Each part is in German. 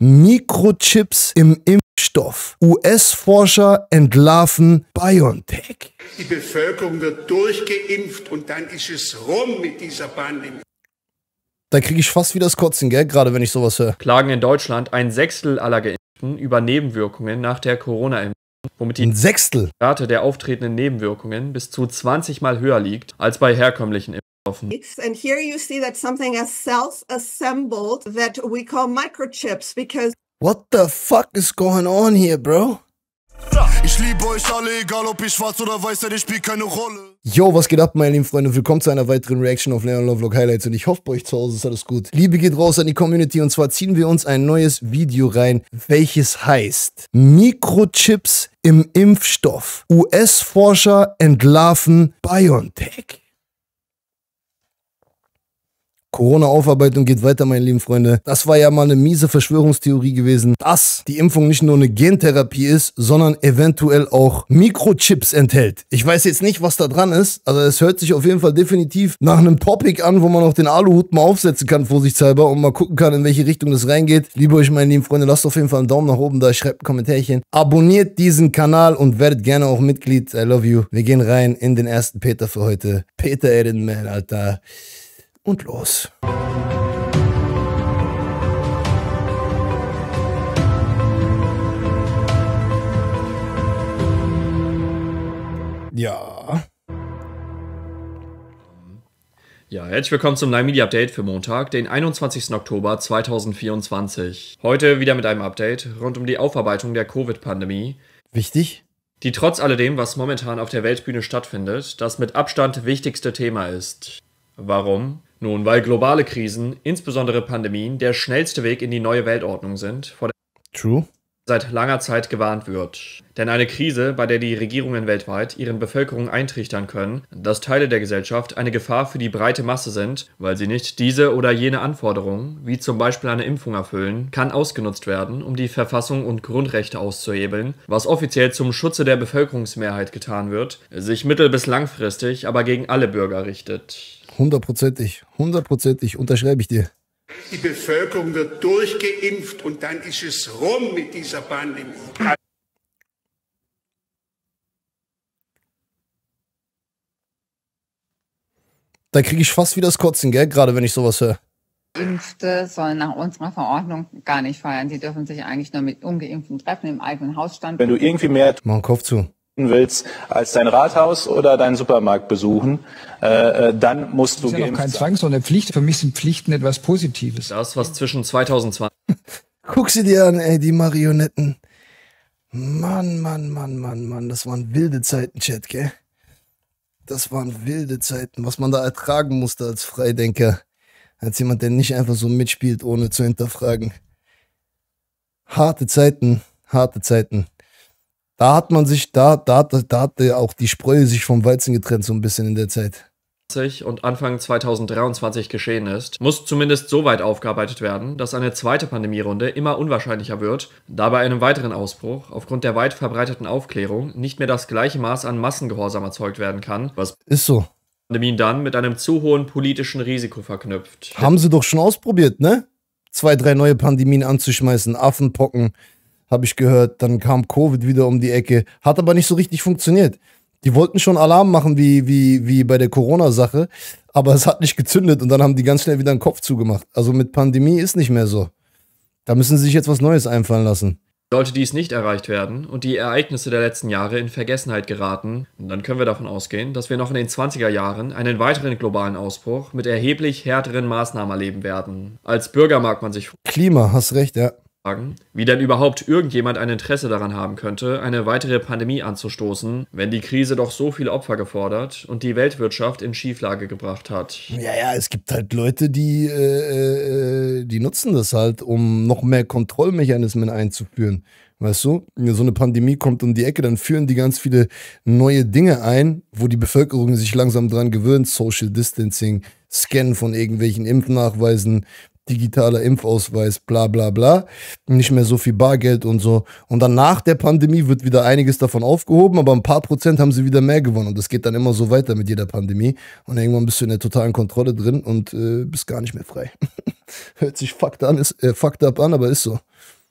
Mikrochips im Impfstoff. US-Forscher entlarven BioNTech. Die Bevölkerung wird durchgeimpft und dann ist es rum mit dieser Pandemie. Da kriege ich fast wieder das Kotzen, gell? Gerade wenn ich sowas höre. Klagen in Deutschland ein Sechstel aller Geimpften über Nebenwirkungen nach der Corona-Impfung, womit die Rate der auftretenden Nebenwirkungen bis zu 20 Mal höher liegt als bei herkömmlichen Impfungen offen. And here you see that something is self-assembled that we call microchips because What the fuck is going on here, bro? Ich liebe euch alle, egal ob ich schwarz oder weiß seid, ich spielt keine Rolle. Yo, was geht ab, meine lieben Freunde? Willkommen zu einer weiteren Reaction auf Leon Lovelock Highlights und ich hoffe, bei euch zu Hause ist alles gut. Liebe geht raus an die Community und zwar ziehen wir uns ein neues Video rein, welches heißt Mikrochips im Impfstoff. US-Forscher entlarven BioNTech. Corona-Aufarbeitung geht weiter, meine lieben Freunde. Das war ja mal eine miese Verschwörungstheorie gewesen, dass die Impfung nicht nur eine Gentherapie ist, sondern eventuell auch Mikrochips enthält. Ich weiß jetzt nicht, was da dran ist, aber es hört sich auf jeden Fall definitiv nach einem Topic an, wo man auch den Aluhut mal aufsetzen kann, vorsichtshalber, und mal gucken kann, in welche Richtung das reingeht. Liebe euch, meine lieben Freunde, lasst auf jeden Fall einen Daumen nach oben da, schreibt ein Kommentärchen, abonniert diesen Kanal und werdet gerne auch Mitglied. I love you. Wir gehen rein in den ersten Peter für heute. Peter Ehrenmann, Alter und los. Ja. Ja, herzlich willkommen zum Nine Media Update für Montag, den 21. Oktober 2024. Heute wieder mit einem Update rund um die Aufarbeitung der Covid-Pandemie. Wichtig? Die trotz alledem, was momentan auf der Weltbühne stattfindet, das mit Abstand wichtigste Thema ist. Warum? Nun, weil globale Krisen, insbesondere Pandemien, der schnellste Weg in die neue Weltordnung sind, vor der True. seit langer Zeit gewarnt wird. Denn eine Krise, bei der die Regierungen weltweit ihren Bevölkerungen eintrichtern können, dass Teile der Gesellschaft eine Gefahr für die breite Masse sind, weil sie nicht diese oder jene Anforderungen, wie zum Beispiel eine Impfung erfüllen, kann ausgenutzt werden, um die Verfassung und Grundrechte auszuhebeln, was offiziell zum Schutze der Bevölkerungsmehrheit getan wird, sich mittel- bis langfristig aber gegen alle Bürger richtet. Hundertprozentig, hundertprozentig unterschreibe ich dir. Die Bevölkerung wird durchgeimpft und dann ist es rum mit dieser Pandemie. Da kriege ich fast wieder das Kotzen, gell? Gerade wenn ich sowas höre. Geimpfte sollen nach unserer Verordnung gar nicht feiern. Sie dürfen sich eigentlich nur mit Ungeimpften treffen im eigenen Hausstand. Wenn du irgendwie mehr. Mach den Kopf zu willst als dein Rathaus oder deinen Supermarkt besuchen, äh, äh dann musst du ja geimpft kein sein. Zwang, sondern Pflicht. Für mich sind Pflichten etwas Positives. Das, was zwischen 2020... Guck sie dir an, ey, die Marionetten. Mann, Mann, Mann, Mann, Mann, das waren wilde Zeiten, Chat, gell? Das waren wilde Zeiten, was man da ertragen musste als Freidenker. Als jemand, der nicht einfach so mitspielt, ohne zu hinterfragen. Harte Zeiten, harte Zeiten. Da hat man sich, da, da, da hatte auch die Spreu sich vom Weizen getrennt, so ein bisschen in der Zeit und Anfang 2023 geschehen ist, muss zumindest so weit aufgearbeitet werden, dass eine zweite Pandemierunde immer unwahrscheinlicher wird, da bei einem weiteren Ausbruch aufgrund der weit verbreiteten Aufklärung nicht mehr das gleiche Maß an Massengehorsam erzeugt werden kann, was ist so. Pandemien dann mit einem zu hohen politischen Risiko verknüpft. Haben sie doch schon ausprobiert, ne? Zwei, drei neue Pandemien anzuschmeißen, Affenpocken, habe ich gehört. Dann kam Covid wieder um die Ecke. Hat aber nicht so richtig funktioniert. Die wollten schon Alarm machen, wie, wie, wie bei der Corona-Sache, aber es hat nicht gezündet und dann haben die ganz schnell wieder den Kopf zugemacht. Also mit Pandemie ist nicht mehr so. Da müssen sie sich jetzt was Neues einfallen lassen. Sollte dies nicht erreicht werden und die Ereignisse der letzten Jahre in Vergessenheit geraten, dann können wir davon ausgehen, dass wir noch in den 20er Jahren einen weiteren globalen Ausbruch mit erheblich härteren Maßnahmen erleben werden. Als Bürger mag man sich. Klima, hast recht, ja wie denn überhaupt irgendjemand ein Interesse daran haben könnte, eine weitere Pandemie anzustoßen, wenn die Krise doch so viele Opfer gefordert und die Weltwirtschaft in Schieflage gebracht hat. Ja, ja, es gibt halt Leute, die, äh, äh die nutzen das halt, um noch mehr Kontrollmechanismen einzuführen. Weißt du, so eine Pandemie kommt um die Ecke, dann führen die ganz viele neue Dinge ein, wo die Bevölkerung sich langsam dran gewöhnt. Social Distancing, Scannen von irgendwelchen Impfnachweisen, digitaler Impfausweis, bla bla bla, nicht mehr so viel Bargeld und so. Und dann nach der Pandemie wird wieder einiges davon aufgehoben, aber ein paar Prozent haben sie wieder mehr gewonnen. Und das geht dann immer so weiter mit jeder Pandemie. Und irgendwann bist du in der totalen Kontrolle drin und äh, bist gar nicht mehr frei. Hört sich fucked, an, ist, äh, fucked up an, aber ist so.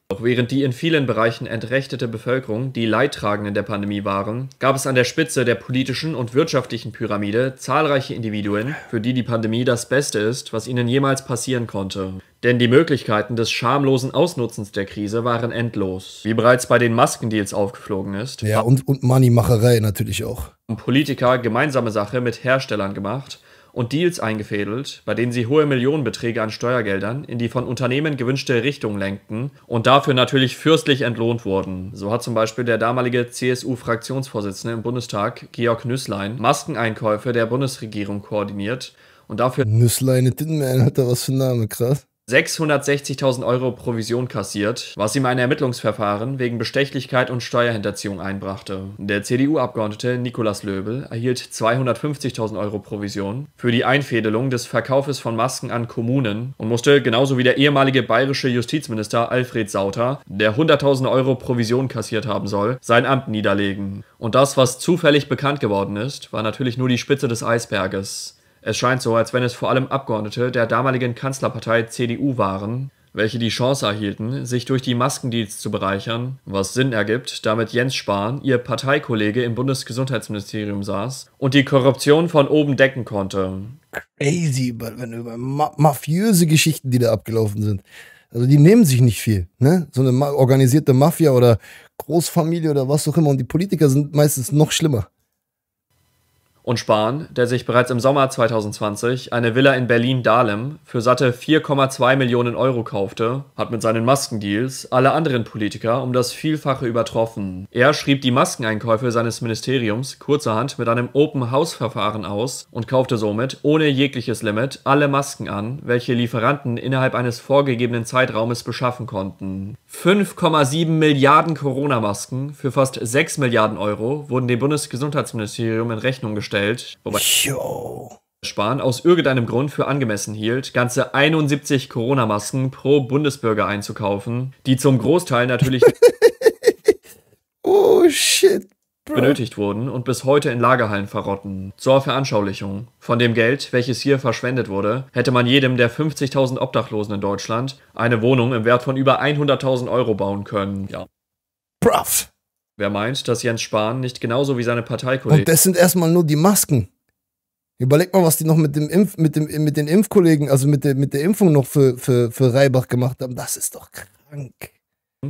Auch während die in vielen Bereichen entrechtete Bevölkerung die Leidtragenden der Pandemie waren, gab es an der Spitze der politischen und wirtschaftlichen Pyramide zahlreiche Individuen, für die die Pandemie das Beste ist, was ihnen jemals passieren konnte. Denn die Möglichkeiten des schamlosen Ausnutzens der Krise waren endlos. Wie bereits bei den Maskendeals aufgeflogen ist. Ja, und, und Moneymacherei natürlich auch. Politiker gemeinsame Sache mit Herstellern gemacht und Deals eingefädelt, bei denen sie hohe Millionenbeträge an Steuergeldern in die von Unternehmen gewünschte Richtung lenkten und dafür natürlich fürstlich entlohnt wurden. So hat zum Beispiel der damalige CSU-Fraktionsvorsitzende im Bundestag, Georg Nüßlein, Maskeneinkäufe der Bundesregierung koordiniert und dafür. Nüßlein Tinman hat da was für einen Name, krass. 660.000 Euro Provision kassiert, was ihm ein Ermittlungsverfahren wegen Bestechlichkeit und Steuerhinterziehung einbrachte. Der CDU-Abgeordnete Nikolaus Löbel erhielt 250.000 Euro Provision für die Einfädelung des Verkaufes von Masken an Kommunen und musste genauso wie der ehemalige bayerische Justizminister Alfred Sauter, der 100.000 Euro Provision kassiert haben soll, sein Amt niederlegen. Und das, was zufällig bekannt geworden ist, war natürlich nur die Spitze des Eisberges. Es scheint so, als wenn es vor allem Abgeordnete der damaligen Kanzlerpartei CDU waren, welche die Chance erhielten, sich durch die Maskendeals zu bereichern, was Sinn ergibt, damit Jens Spahn, ihr Parteikollege im Bundesgesundheitsministerium saß und die Korruption von oben decken konnte. Crazy, wenn über ma mafiöse Geschichten, die da abgelaufen sind. Also die nehmen sich nicht viel, ne? So eine organisierte Mafia oder Großfamilie oder was auch immer und die Politiker sind meistens noch schlimmer und Spahn, der sich bereits im Sommer 2020 eine Villa in Berlin-Dahlem für satte 4,2 Millionen Euro kaufte, hat mit seinen Maskendeals alle anderen Politiker um das Vielfache übertroffen. Er schrieb die Maskeneinkäufe seines Ministeriums kurzerhand mit einem Open-House-Verfahren aus und kaufte somit ohne jegliches Limit alle Masken an, welche Lieferanten innerhalb eines vorgegebenen Zeitraumes beschaffen konnten. 5,7 Milliarden Corona-Masken für fast 6 Milliarden Euro wurden dem Bundesgesundheitsministerium in Rechnung gestellt gestellt, wobei Yo. Spahn aus irgendeinem Grund für angemessen hielt, ganze 71 Corona-Masken pro Bundesbürger einzukaufen, die zum Großteil natürlich oh, shit, benötigt wurden und bis heute in Lagerhallen verrotten. Zur Veranschaulichung. Von dem Geld, welches hier verschwendet wurde, hätte man jedem der 50.000 Obdachlosen in Deutschland eine Wohnung im Wert von über 100.000 Euro bauen können. Ja. Bruv. Wer meint, dass Jens Spahn nicht genauso wie seine Parteikollegen. Und das sind erstmal nur die Masken. Überleg mal, was die noch mit, dem Impf, mit, dem, mit den Impfkollegen, also mit der, mit der Impfung noch für, für, für Reibach gemacht haben. Das ist doch krank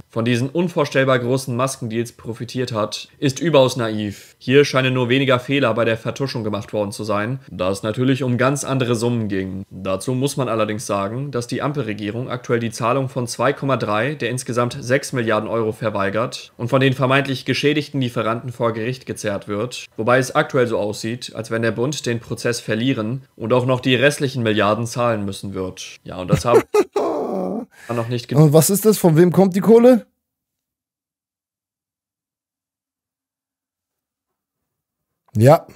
von diesen unvorstellbar großen Maskendeals profitiert hat, ist überaus naiv. Hier scheinen nur weniger Fehler bei der Vertuschung gemacht worden zu sein, da es natürlich um ganz andere Summen ging. Dazu muss man allerdings sagen, dass die Ampelregierung aktuell die Zahlung von 2,3 der insgesamt 6 Milliarden Euro verweigert und von den vermeintlich geschädigten Lieferanten vor Gericht gezerrt wird, wobei es aktuell so aussieht, als wenn der Bund den Prozess verlieren und auch noch die restlichen Milliarden zahlen müssen wird. Ja, und das haben... War noch nicht genug. Und was ist das? Von wem kommt die Kohle? Ja.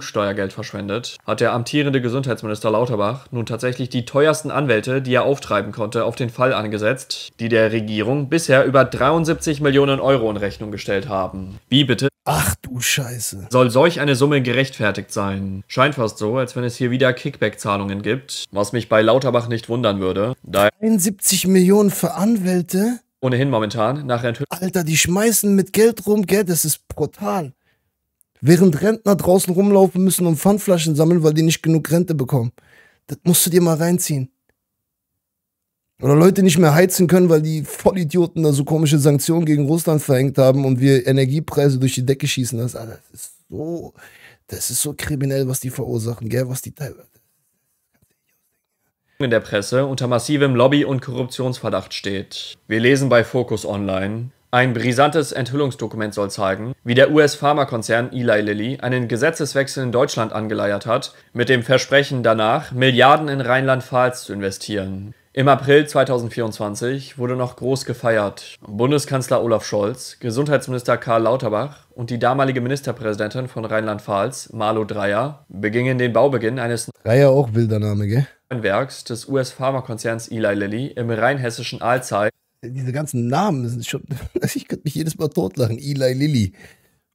Steuergeld verschwendet, hat der amtierende Gesundheitsminister Lauterbach nun tatsächlich die teuersten Anwälte, die er auftreiben konnte, auf den Fall angesetzt, die der Regierung bisher über 73 Millionen Euro in Rechnung gestellt haben. Wie bitte Ach du Scheiße. Soll solch eine Summe gerechtfertigt sein? Scheint fast so, als wenn es hier wieder Kickback-Zahlungen gibt, was mich bei Lauterbach nicht wundern würde. Da 71 Millionen für Anwälte? Ohnehin momentan, nach Enthüllung. Alter, die schmeißen mit Geld rum, Geld, das ist brutal. Während Rentner draußen rumlaufen müssen und Pfandflaschen sammeln, weil die nicht genug Rente bekommen. Das musst du dir mal reinziehen. Oder Leute nicht mehr heizen können, weil die Vollidioten da so komische Sanktionen gegen Russland verhängt haben und wir Energiepreise durch die Decke schießen. Das, ist so, das ist so kriminell, was die verursachen, gell, was die teilweise. In der Presse unter massivem Lobby- und Korruptionsverdacht steht. Wir lesen bei Focus Online, ein brisantes Enthüllungsdokument soll zeigen, wie der US-Pharmakonzern Eli Lilly einen Gesetzeswechsel in Deutschland angeleiert hat, mit dem Versprechen danach, Milliarden in Rheinland-Pfalz zu investieren. Im April 2024 wurde noch groß gefeiert. Bundeskanzler Olaf Scholz, Gesundheitsminister Karl Lauterbach und die damalige Ministerpräsidentin von Rheinland-Pfalz, Marlo Dreyer, begingen den Baubeginn eines Dreyer auch wilder Name, gell? Werks des US-Pharmakonzerns Eli Lilly im rheinhessischen Aalzey. Diese ganzen Namen sind schon. Ich könnte mich jedes Mal totlachen. Eli Lilly,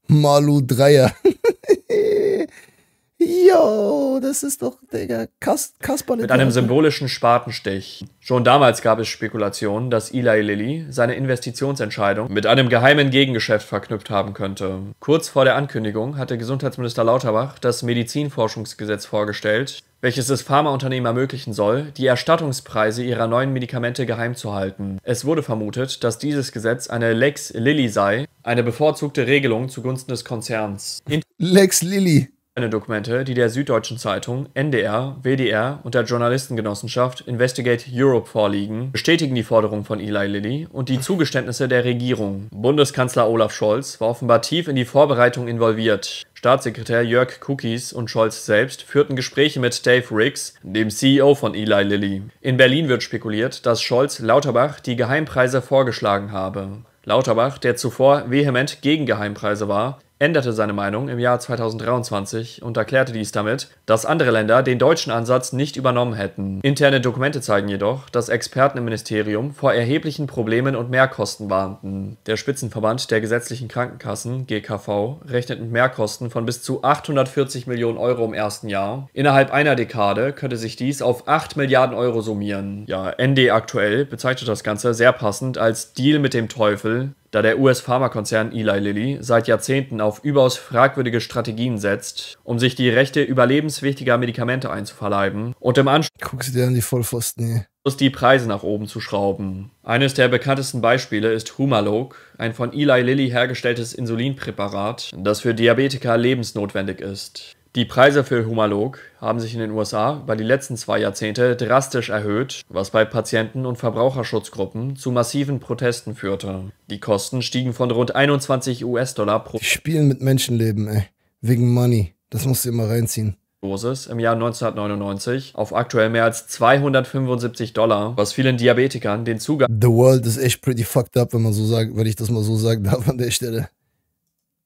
Marlo Dreyer. Yo, das ist doch, Digga, Kas Kasperle. Mit einem symbolischen Spatenstich. Schon damals gab es Spekulationen, dass Eli Lilly seine Investitionsentscheidung mit einem geheimen Gegengeschäft verknüpft haben könnte. Kurz vor der Ankündigung hatte Gesundheitsminister Lauterbach das Medizinforschungsgesetz vorgestellt, welches es Pharmaunternehmen ermöglichen soll, die Erstattungspreise ihrer neuen Medikamente geheim zu halten. Es wurde vermutet, dass dieses Gesetz eine Lex Lilly sei, eine bevorzugte Regelung zugunsten des Konzerns. In Lex Lilly. Dokumente, die der Süddeutschen Zeitung, NDR, WDR und der Journalistengenossenschaft Investigate Europe vorliegen, bestätigen die Forderung von Eli Lilly und die Zugeständnisse der Regierung. Bundeskanzler Olaf Scholz war offenbar tief in die Vorbereitung involviert. Staatssekretär Jörg Kukis und Scholz selbst führten Gespräche mit Dave Riggs, dem CEO von Eli Lilly. In Berlin wird spekuliert, dass Scholz Lauterbach die Geheimpreise vorgeschlagen habe. Lauterbach, der zuvor vehement gegen Geheimpreise war, änderte seine Meinung im Jahr 2023 und erklärte dies damit, dass andere Länder den deutschen Ansatz nicht übernommen hätten. Interne Dokumente zeigen jedoch, dass Experten im Ministerium vor erheblichen Problemen und Mehrkosten warnten. Der Spitzenverband der gesetzlichen Krankenkassen GKV rechnet mit Mehrkosten von bis zu 840 Millionen Euro im ersten Jahr. Innerhalb einer Dekade könnte sich dies auf 8 Milliarden Euro summieren. Ja, ND aktuell bezeichnet das Ganze sehr passend als Deal mit dem Teufel, da der US-Pharmakonzern Eli Lilly seit Jahrzehnten auf überaus fragwürdige Strategien setzt, um sich die Rechte überlebenswichtiger Medikamente einzuverleiben und im Anschluss Guck sie dir an die Vollpfosten die Preise nach oben zu schrauben. Eines der bekanntesten Beispiele ist Humalog, ein von Eli Lilly hergestelltes Insulinpräparat, das für Diabetiker lebensnotwendig ist. Die Preise für Humalog haben sich in den USA über die letzten zwei Jahrzehnte drastisch erhöht, was bei Patienten- und Verbraucherschutzgruppen zu massiven Protesten führte. Die Kosten stiegen von rund 21 US-Dollar pro Die spielen mit Menschenleben, ey. Wegen Money. Das musst du immer reinziehen. Dosis im Jahr 1999 auf aktuell mehr als 275 Dollar, was vielen Diabetikern den Zugang. The world is echt pretty fucked up, wenn man so sagt, wenn ich das mal so sagen darf an der Stelle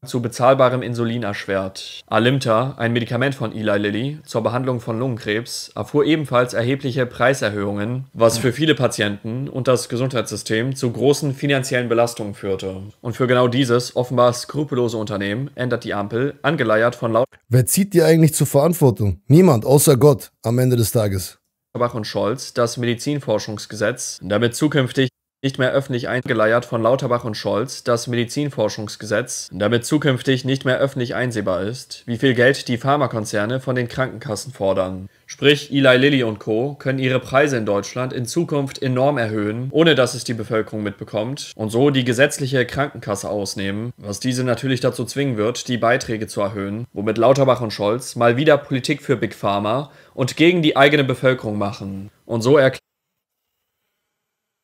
zu bezahlbarem Insulin erschwert. Alimta, ein Medikament von Eli Lilly zur Behandlung von Lungenkrebs, erfuhr ebenfalls erhebliche Preiserhöhungen, was für viele Patienten und das Gesundheitssystem zu großen finanziellen Belastungen führte. Und für genau dieses offenbar skrupellose Unternehmen ändert die Ampel, angeleiert von laut. Wer zieht die eigentlich zur Verantwortung? Niemand, außer Gott, am Ende des Tages. Lauterbach und Scholz das Medizinforschungsgesetz, damit zukünftig nicht mehr öffentlich eingeleiert von Lauterbach und Scholz das Medizinforschungsgesetz, damit zukünftig nicht mehr öffentlich einsehbar ist, wie viel Geld die Pharmakonzerne von den Krankenkassen fordern. Sprich, Eli Lilly und Co. können ihre Preise in Deutschland in Zukunft enorm erhöhen, ohne dass es die Bevölkerung mitbekommt, und so die gesetzliche Krankenkasse ausnehmen, was diese natürlich dazu zwingen wird, die Beiträge zu erhöhen, womit Lauterbach und Scholz mal wieder Politik für Big Pharma und gegen die eigene Bevölkerung machen. Und so erklärt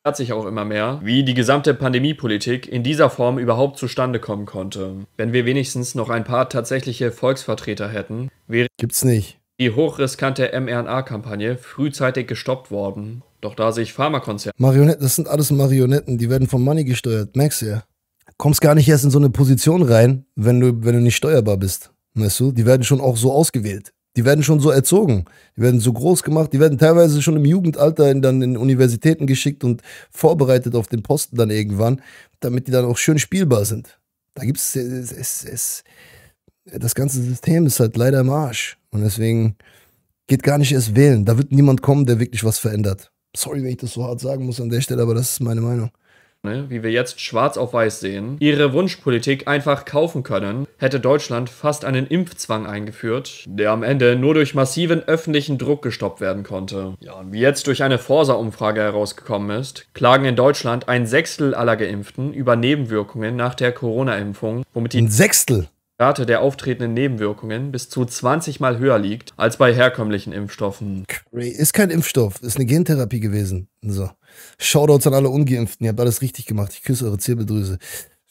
hat sich auch immer mehr, wie die gesamte Pandemiepolitik in dieser Form überhaupt zustande kommen konnte. Wenn wir wenigstens noch ein paar tatsächliche Volksvertreter hätten, wäre Gibt's nicht. die hochriskante mRNA-Kampagne frühzeitig gestoppt worden. Doch da sich Pharmakonzerne. Marionetten, das sind alles Marionetten, die werden vom Money gesteuert, merkst du ja. Kommst gar nicht erst in so eine Position rein, wenn du, wenn du nicht steuerbar bist. Weißt du, die werden schon auch so ausgewählt. Die werden schon so erzogen, die werden so groß gemacht, die werden teilweise schon im Jugendalter in, dann in Universitäten geschickt und vorbereitet auf den Posten dann irgendwann, damit die dann auch schön spielbar sind. Da gibt es, es, es, das ganze System ist halt leider im Arsch und deswegen geht gar nicht erst wählen. Da wird niemand kommen, der wirklich was verändert. Sorry, wenn ich das so hart sagen muss an der Stelle, aber das ist meine Meinung ne, wie wir jetzt schwarz auf weiß sehen, ihre Wunschpolitik einfach kaufen können, hätte Deutschland fast einen Impfzwang eingeführt, der am Ende nur durch massiven öffentlichen Druck gestoppt werden konnte. Ja, und wie jetzt durch eine Forsa-Umfrage herausgekommen ist, klagen in Deutschland ein Sechstel aller Geimpften über Nebenwirkungen nach der Corona-Impfung, womit die... Ein Sechstel? Rate der auftretenden Nebenwirkungen bis zu 20 Mal höher liegt als bei herkömmlichen Impfstoffen. Ist kein Impfstoff, ist eine Gentherapie gewesen. So. Shoutouts an alle Ungeimpften, ihr habt alles richtig gemacht. Ich küsse eure Zirbeldrüse.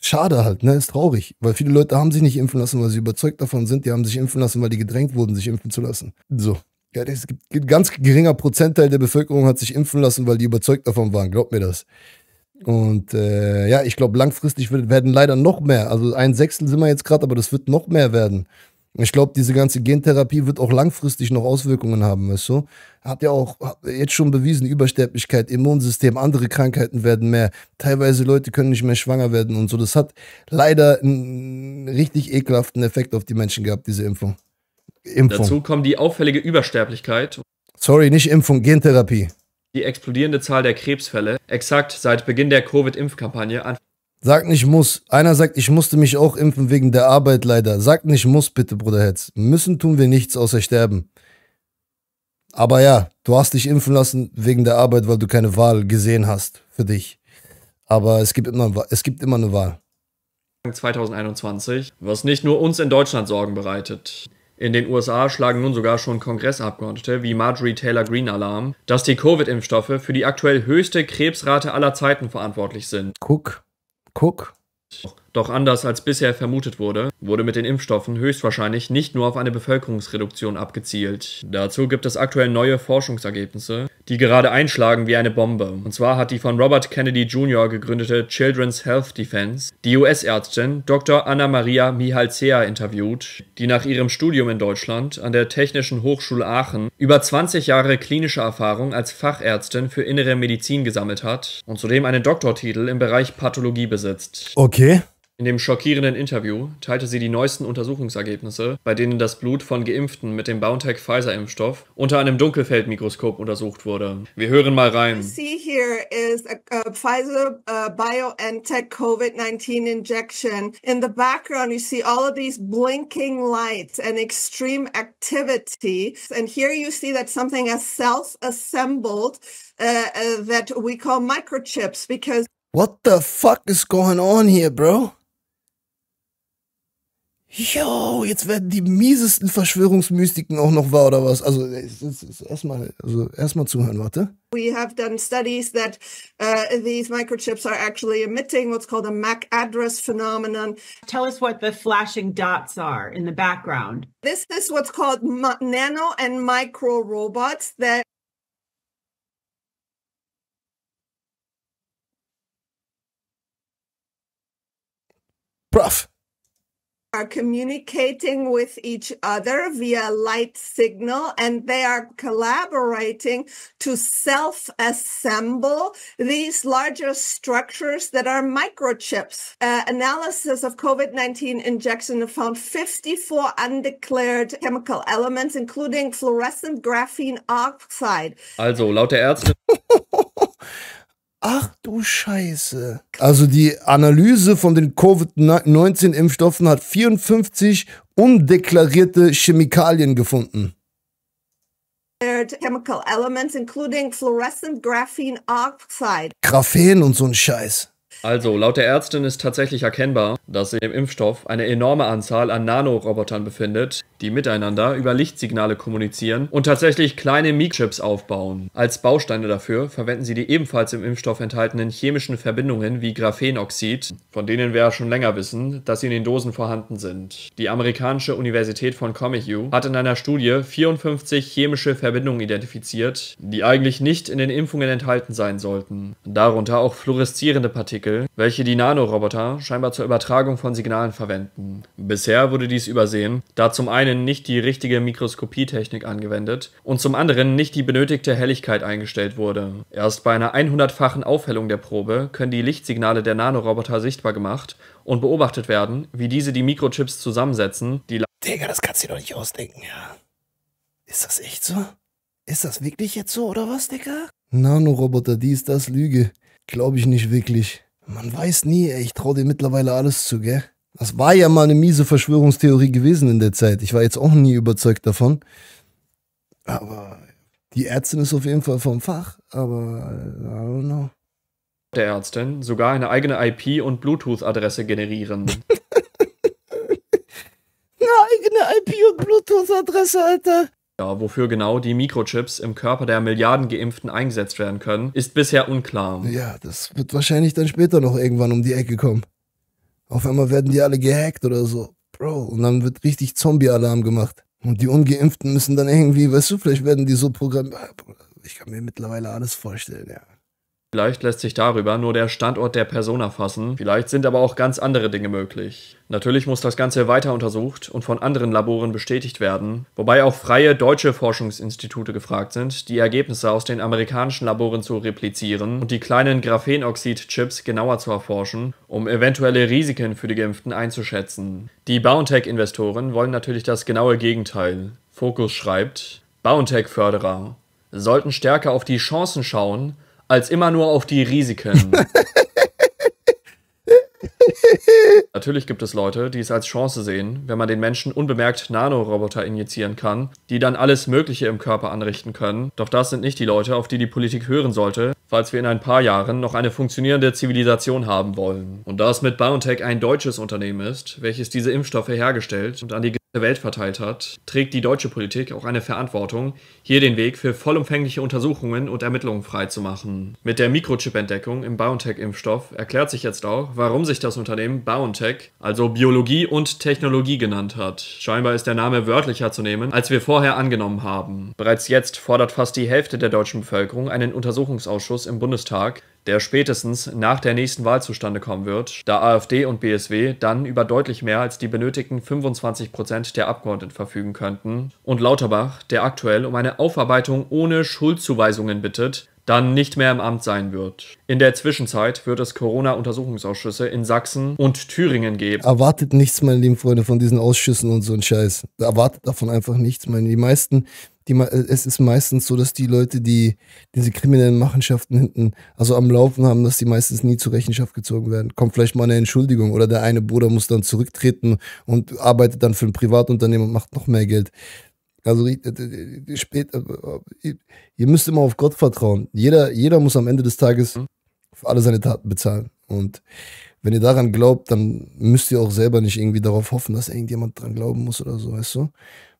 Schade halt, ne? Ist traurig, weil viele Leute haben sich nicht impfen lassen, weil sie überzeugt davon sind, die haben sich impfen lassen, weil die gedrängt wurden, sich impfen zu lassen. So. Ja, es gibt ein ganz geringer Prozentteil der Bevölkerung hat sich impfen lassen, weil die überzeugt davon waren. Glaubt mir das. Und äh, ja, ich glaube, langfristig wird, werden leider noch mehr. Also ein Sechstel sind wir jetzt gerade, aber das wird noch mehr werden. Ich glaube, diese ganze Gentherapie wird auch langfristig noch Auswirkungen haben, weißt du? Hat ja auch jetzt schon bewiesen, Übersterblichkeit, Immunsystem, andere Krankheiten werden mehr. Teilweise Leute können nicht mehr schwanger werden und so. Das hat leider einen richtig ekelhaften Effekt auf die Menschen gehabt, diese Impfung. Impfung. Dazu kommt die auffällige Übersterblichkeit. Sorry, nicht Impfung, Gentherapie die explodierende Zahl der Krebsfälle exakt seit Beginn der Covid-Impfkampagne an. Sag nicht muss. Einer sagt, ich musste mich auch impfen wegen der Arbeit leider. Sag nicht muss bitte, Bruder Hetz. Müssen tun wir nichts außer sterben. Aber ja, du hast dich impfen lassen wegen der Arbeit, weil du keine Wahl gesehen hast für dich. Aber es gibt immer, es gibt immer eine Wahl. 2021, was nicht nur uns in Deutschland Sorgen bereitet. In den USA schlagen nun sogar schon Kongressabgeordnete wie Marjorie Taylor Greene Alarm, dass die Covid-Impfstoffe für die aktuell höchste Krebsrate aller Zeiten verantwortlich sind. Guck, guck. Doch anders als bisher vermutet wurde, wurde mit den Impfstoffen höchstwahrscheinlich nicht nur auf eine Bevölkerungsreduktion abgezielt. Dazu gibt es aktuell neue Forschungsergebnisse, die gerade einschlagen wie eine Bombe. Und zwar hat die von Robert Kennedy Jr. gegründete Children's Health Defense die US-Ärztin Dr. Anna Maria Mihalcea interviewt, die nach ihrem Studium in Deutschland an der Technischen Hochschule Aachen über 20 Jahre klinische Erfahrung als Fachärztin für innere Medizin gesammelt hat und zudem einen Doktortitel im Bereich Pathologie besitzt. Okay. In dem schockierenden Interview teilte sie die neuesten Untersuchungsergebnisse, bei denen das Blut von Geimpften mit dem BioNTech-Pfizer-Impfstoff unter einem Dunkelfeldmikroskop untersucht wurde. Wir hören mal rein. See here is a, a Pfizer uh, BioNTech COVID-19 injection. In the background you see all of these blinking lights and extreme activity. And here you see that something is self-assembled uh, uh, that we call microchips because What the fuck is going on here, bro? Jo, jetzt werden die miesesten Verschwörungsmystiken auch noch wahr oder was? Also erstmal, also erstmal zuhören, warte. We have done studies that uh, these microchips are actually emitting what's called a MAC address phenomenon. Tell us what the flashing dots are in the background. This is what's called nano and micro robots that Bruv are communicating with each other via light signal and they are collaborating to self assemble these larger structures that are microchips. Uh, analysis of COVID 19 injection found 54 undeclared chemical elements, including fluorescent graphene oxide. Also, laut der Ärzte. Ach du Scheiße. Also die Analyse von den Covid-19-Impfstoffen hat 54 undeklarierte Chemikalien gefunden. Chemical elements including fluorescent graphene oxide. Graphen und so ein Scheiß. Also, laut der Ärztin ist tatsächlich erkennbar, dass sich im Impfstoff eine enorme Anzahl an Nanorobotern befindet, die miteinander über Lichtsignale kommunizieren und tatsächlich kleine Mikrochips aufbauen. Als Bausteine dafür verwenden sie die ebenfalls im Impfstoff enthaltenen chemischen Verbindungen wie Graphenoxid, von denen wir ja schon länger wissen, dass sie in den Dosen vorhanden sind. Die amerikanische Universität von Comihu hat in einer Studie 54 chemische Verbindungen identifiziert, die eigentlich nicht in den Impfungen enthalten sein sollten. Darunter auch fluoreszierende Partikel, welche die Nanoroboter scheinbar zur Übertragung von Signalen verwenden. Bisher wurde dies übersehen, da zum einen einen nicht die richtige Mikroskopietechnik angewendet und zum anderen nicht die benötigte Helligkeit eingestellt wurde. Erst bei einer 100-fachen Aufhellung der Probe können die Lichtsignale der Nanoroboter sichtbar gemacht und beobachtet werden, wie diese die Mikrochips zusammensetzen, die... Digga, das kannst du dir doch nicht ausdenken, ja. Ist das echt so? Ist das wirklich jetzt so, oder was, Digga? Nanoroboter, dies, das, Lüge. Glaube ich nicht wirklich. Man weiß nie, ey, ich trau dir mittlerweile alles zu, gell? Das war ja mal eine miese Verschwörungstheorie gewesen in der Zeit. Ich war jetzt auch nie überzeugt davon. Aber die Ärztin ist auf jeden Fall vom Fach, aber äh, I don't know. Der Ärztin sogar eine eigene IP und Bluetooth-Adresse generieren. eine eigene IP und Bluetooth-Adresse, Alter. Ja, wofür genau die Mikrochips im Körper der Milliarden Geimpften eingesetzt werden können, ist bisher unklar. Ja, das wird wahrscheinlich dann später noch irgendwann um die Ecke kommen. Auf einmal werden die alle gehackt oder so. Bro, und dann wird richtig Zombie-Alarm gemacht. Und die Ungeimpften müssen dann irgendwie, weißt du, vielleicht werden die so programmiert. Ah, ich kann mir mittlerweile alles vorstellen, ja. Vielleicht lässt sich darüber nur der Standort der Person erfassen, vielleicht sind aber auch ganz andere Dinge möglich. Natürlich muss das Ganze weiter untersucht und von anderen Laboren bestätigt werden, wobei auch freie deutsche Forschungsinstitute gefragt sind, die Ergebnisse aus den amerikanischen Laboren zu replizieren und die kleinen Graphenoxid-Chips genauer zu erforschen, um eventuelle Risiken für die Geimpften einzuschätzen. Die BioNTech-Investoren wollen natürlich das genaue Gegenteil. Fokus schreibt, BioNTech-Förderer sollten stärker auf die Chancen schauen, als immer nur auf die Risiken. Natürlich gibt es Leute, die es als Chance sehen, wenn man den Menschen unbemerkt Nanoroboter injizieren kann, die dann alles Mögliche im Körper anrichten können. Doch das sind nicht die Leute, auf die die Politik hören sollte, falls wir in ein paar Jahren noch eine funktionierende Zivilisation haben wollen. Und da es mit BioNTech ein deutsches Unternehmen ist, welches diese Impfstoffe hergestellt und an die der Welt verteilt hat, trägt die deutsche Politik auch eine Verantwortung, hier den Weg für vollumfängliche Untersuchungen und Ermittlungen freizumachen. Mit der Mikrochip-Entdeckung im BioNTech-Impfstoff erklärt sich jetzt auch, warum sich das Unternehmen BioNTech, also Biologie und Technologie genannt hat. Scheinbar ist der Name wörtlicher zu nehmen, als wir vorher angenommen haben. Bereits jetzt fordert fast die Hälfte der deutschen Bevölkerung einen Untersuchungsausschuss im Bundestag, der spätestens nach der nächsten Wahl zustande kommen wird, da AfD und BSW dann über deutlich mehr als die benötigten 25 Prozent der Abgeordneten verfügen könnten und Lauterbach, der aktuell um eine Aufarbeitung ohne Schuldzuweisungen bittet, dann nicht mehr im Amt sein wird. In der Zwischenzeit wird es Corona-Untersuchungsausschüsse in Sachsen und Thüringen geben. Erwartet nichts, meine lieben Freunde, von diesen Ausschüssen und so ein Scheiß. Erwartet davon einfach nichts, meine. Die meisten die, äh, es ist meistens so, dass die Leute, die diese kriminellen Machenschaften hinten, also am Laufen haben, dass die meistens nie zur Rechenschaft gezogen werden. Kommt vielleicht mal eine Entschuldigung oder der eine Bruder muss dann zurücktreten und arbeitet dann für ein Privatunternehmen und macht noch mehr Geld. Also spät, äh, ihr müsst immer auf Gott vertrauen. Jeder, jeder muss am Ende des Tages mhm. für alle seine Taten bezahlen. Und wenn ihr daran glaubt, dann müsst ihr auch selber nicht irgendwie darauf hoffen, dass irgendjemand daran glauben muss oder so, weißt du?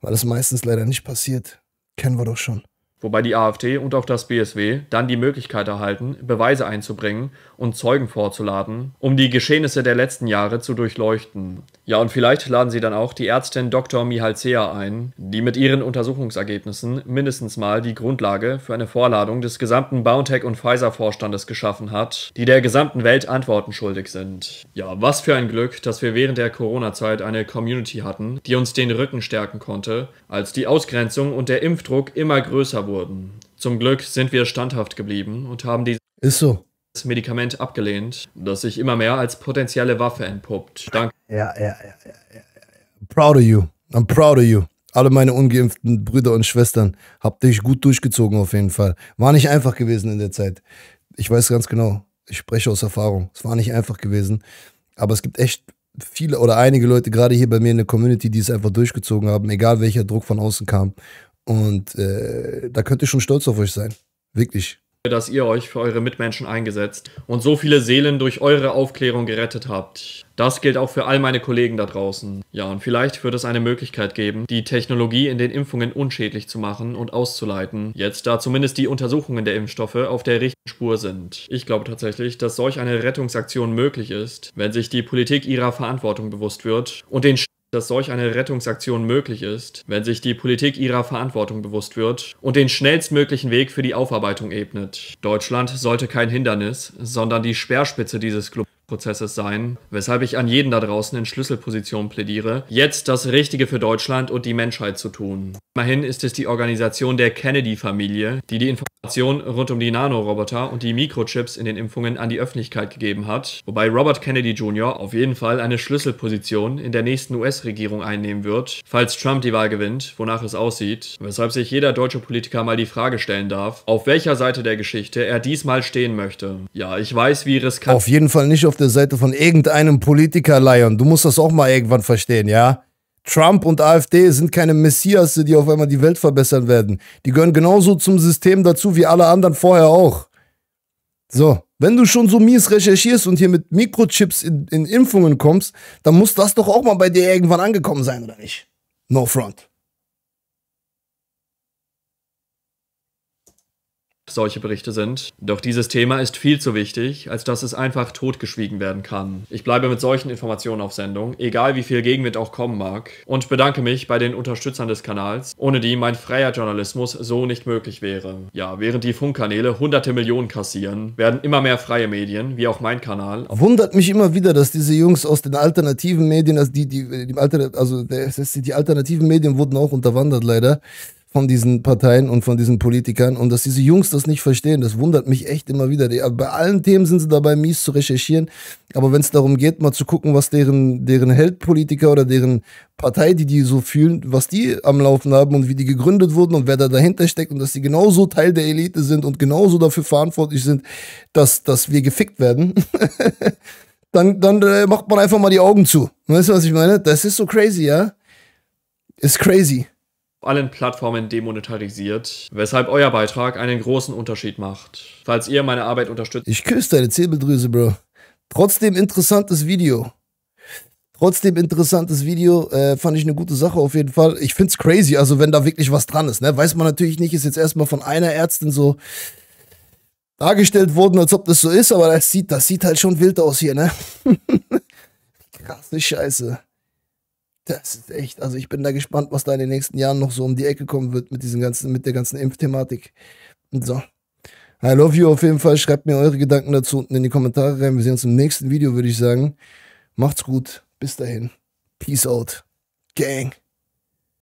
Weil das meistens leider nicht passiert kennen wir doch schon wobei die AfD und auch das BSW dann die Möglichkeit erhalten, Beweise einzubringen und Zeugen vorzuladen, um die Geschehnisse der letzten Jahre zu durchleuchten. Ja, und vielleicht laden sie dann auch die Ärztin Dr. Mihalzea ein, die mit ihren Untersuchungsergebnissen mindestens mal die Grundlage für eine Vorladung des gesamten BioNTech und Pfizer-Vorstandes geschaffen hat, die der gesamten Welt Antworten schuldig sind. Ja, was für ein Glück, dass wir während der Corona-Zeit eine Community hatten, die uns den Rücken stärken konnte, als die Ausgrenzung und der Impfdruck immer größer wurden wurden. Zum Glück sind wir standhaft geblieben und haben dieses so. Medikament abgelehnt, das sich immer mehr als potenzielle Waffe entpuppt. Danke. Ja, ja, ja, ja, ja. Proud of you. I'm proud of you. Alle meine ungeimpften Brüder und Schwestern, habt dich gut durchgezogen auf jeden Fall. War nicht einfach gewesen in der Zeit. Ich weiß ganz genau, ich spreche aus Erfahrung. Es war nicht einfach gewesen. Aber es gibt echt viele oder einige Leute, gerade hier bei mir in der Community, die es einfach durchgezogen haben, egal welcher Druck von außen kam. Und äh, da könnt ihr schon stolz auf euch sein. Wirklich. Dass ihr euch für eure Mitmenschen eingesetzt und so viele Seelen durch eure Aufklärung gerettet habt. Das gilt auch für all meine Kollegen da draußen. Ja, und vielleicht wird es eine Möglichkeit geben, die Technologie in den Impfungen unschädlich zu machen und auszuleiten, jetzt da zumindest die Untersuchungen der Impfstoffe auf der richtigen Spur sind. Ich glaube tatsächlich, dass solch eine Rettungsaktion möglich ist, wenn sich die Politik ihrer Verantwortung bewusst wird und den Sch dass solch eine Rettungsaktion möglich ist, wenn sich die Politik ihrer Verantwortung bewusst wird und den schnellstmöglichen Weg für die Aufarbeitung ebnet. Deutschland sollte kein Hindernis, sondern die Speerspitze dieses Globalen Prozesses sein, weshalb ich an jeden da draußen in Schlüsselpositionen plädiere, jetzt das Richtige für Deutschland und die Menschheit zu tun. Immerhin ist es die Organisation der Kennedy-Familie, die die Informationen rund um die Nanoroboter und die Mikrochips in den Impfungen an die Öffentlichkeit gegeben hat, wobei Robert Kennedy Jr. auf jeden Fall eine Schlüsselposition in der nächsten US-Regierung einnehmen wird, falls Trump die Wahl gewinnt, wonach es aussieht, weshalb sich jeder deutsche Politiker mal die Frage stellen darf, auf welcher Seite der Geschichte er diesmal stehen möchte. Ja, ich weiß, wie riskant... Auf jeden Fall nicht auf der Seite von irgendeinem Politiker leiern. Du musst das auch mal irgendwann verstehen, ja? Trump und AfD sind keine Messias, die auf einmal die Welt verbessern werden. Die gehören genauso zum System dazu wie alle anderen vorher auch. So, wenn du schon so mies recherchierst und hier mit Mikrochips in, in Impfungen kommst, dann muss das doch auch mal bei dir irgendwann angekommen sein, oder nicht? No front. solche Berichte sind. Doch dieses Thema ist viel zu wichtig, als dass es einfach totgeschwiegen werden kann. Ich bleibe mit solchen Informationen auf Sendung, egal wie viel Gegenwind auch kommen mag, und bedanke mich bei den Unterstützern des Kanals, ohne die mein freier Journalismus so nicht möglich wäre. Ja, während die Funkkanäle hunderte Millionen kassieren, werden immer mehr freie Medien, wie auch mein Kanal. Wundert mich immer wieder, dass diese Jungs aus den alternativen Medien, also die, die, die, also die alternativen Medien wurden auch unterwandert leider von diesen Parteien und von diesen Politikern und dass diese Jungs das nicht verstehen, das wundert mich echt immer wieder. Die, äh, bei allen Themen sind sie dabei, mies zu recherchieren, aber wenn es darum geht, mal zu gucken, was deren, deren Heldpolitiker oder deren Partei, die die so fühlen, was die am Laufen haben und wie die gegründet wurden und wer da dahinter steckt und dass die genauso Teil der Elite sind und genauso dafür verantwortlich sind, dass, dass wir gefickt werden. dann, dann äh, macht man einfach mal die Augen zu. Weißt du, was ich meine? Das ist so crazy, ja? Ist crazy allen Plattformen demonetarisiert, weshalb euer Beitrag einen großen Unterschied macht. Falls ihr meine Arbeit unterstützt. Ich küsse deine Zirbeldrüse, Bro. Trotzdem interessantes Video. Trotzdem interessantes Video, äh, fand ich eine gute Sache auf jeden Fall. Ich find's crazy, also wenn da wirklich was dran ist, ne? Weiß man natürlich nicht, ist jetzt erstmal von einer Ärztin so dargestellt worden, als ob das so ist, aber das sieht, das sieht halt schon wild aus hier, ne? Krasse Scheiße. Das ist echt, also ich bin da gespannt, was da in den nächsten Jahren noch so um die Ecke kommen wird mit diesen ganzen, mit der ganzen Impfthematik. Und so. I love you auf jeden Fall. Schreibt mir eure Gedanken dazu unten in die Kommentare rein. Wir sehen uns im nächsten Video, würde ich sagen. Macht's gut. Bis dahin. Peace out. Gang.